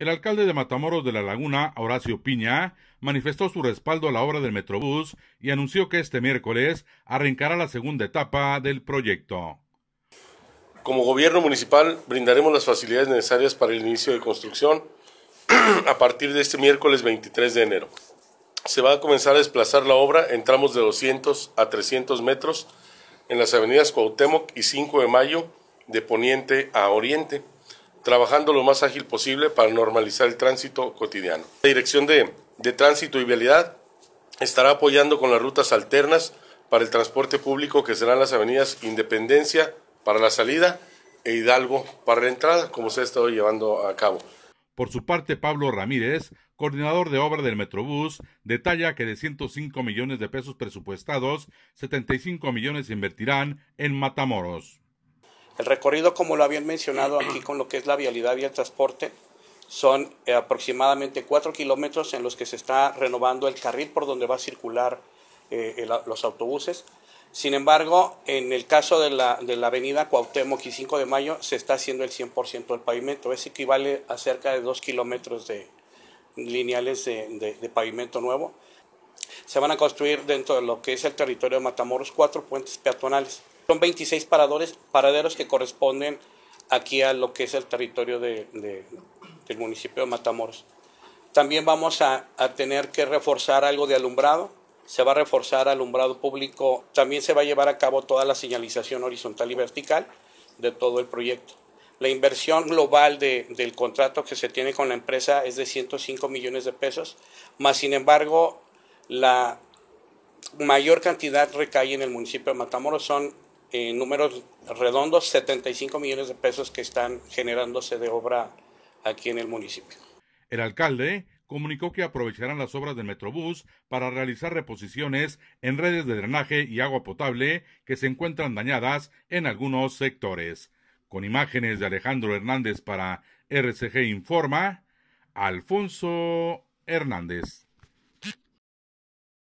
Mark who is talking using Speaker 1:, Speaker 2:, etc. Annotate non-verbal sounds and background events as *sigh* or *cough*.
Speaker 1: El alcalde de Matamoros de La Laguna, Horacio Piña, manifestó su respaldo a la obra del Metrobús y anunció que este miércoles arrancará la segunda etapa del proyecto.
Speaker 2: Como gobierno municipal brindaremos las facilidades necesarias para el inicio de construcción *clears throat* a partir de este miércoles 23 de enero. Se va a comenzar a desplazar la obra en tramos de 200 a 300 metros en las avenidas Cuauhtémoc y 5 de Mayo de poniente a oriente trabajando lo más ágil posible para normalizar el tránsito cotidiano. La Dirección de, Tránsito y Vialidad estará apoyando con las rutas alternas para el transporte público que serán las avenidas Independencia para la salida e Hidalgo para la entrada, como se ha estado llevando a cabo.
Speaker 1: Por su parte, Pablo Ramírez, coordinador de obra del Metrobús, detalla que de 105 millones de pesos presupuestados, 75 millones se invertirán en Matamoros.
Speaker 3: El recorrido, como lo habían mencionado aquí con lo que es la vialidad y el transporte, son eh, aproximadamente cuatro kilómetros en los que se está renovando el carril por donde va a circular eh, los autobuses. Sin embargo, en el caso de la, avenida Cuauhtémoc y 5 de Mayo, se está haciendo el 100% del pavimento. Eso equivale a cerca de 2 kilómetros de lineales de, de pavimento nuevo. Se van a construir dentro de lo que es el territorio de Matamoros cuatro puentes peatonales. Son 26 paradores, paraderos que corresponden aquí a lo que es el territorio de, del municipio de Matamoros. También vamos a, tener que reforzar algo de alumbrado. Se va a reforzar alumbrado público. También se va a llevar a cabo toda la señalización horizontal y vertical de todo el proyecto. La inversión global del contrato que se tiene con la empresa es de 105 millones de pesos, más sin embargo la mayor cantidad recae en el municipio de Matamoros, son en eh, números redondos 75 millones de pesos que están generándose de obra aquí en el municipio.
Speaker 1: El alcalde comunicó que aprovecharán las obras del Metrobús para realizar reposiciones en redes de drenaje y agua potable que se encuentran dañadas en algunos sectores. Con imágenes de Alejandro Hernández para RCG Informa, Alfonso Hernández.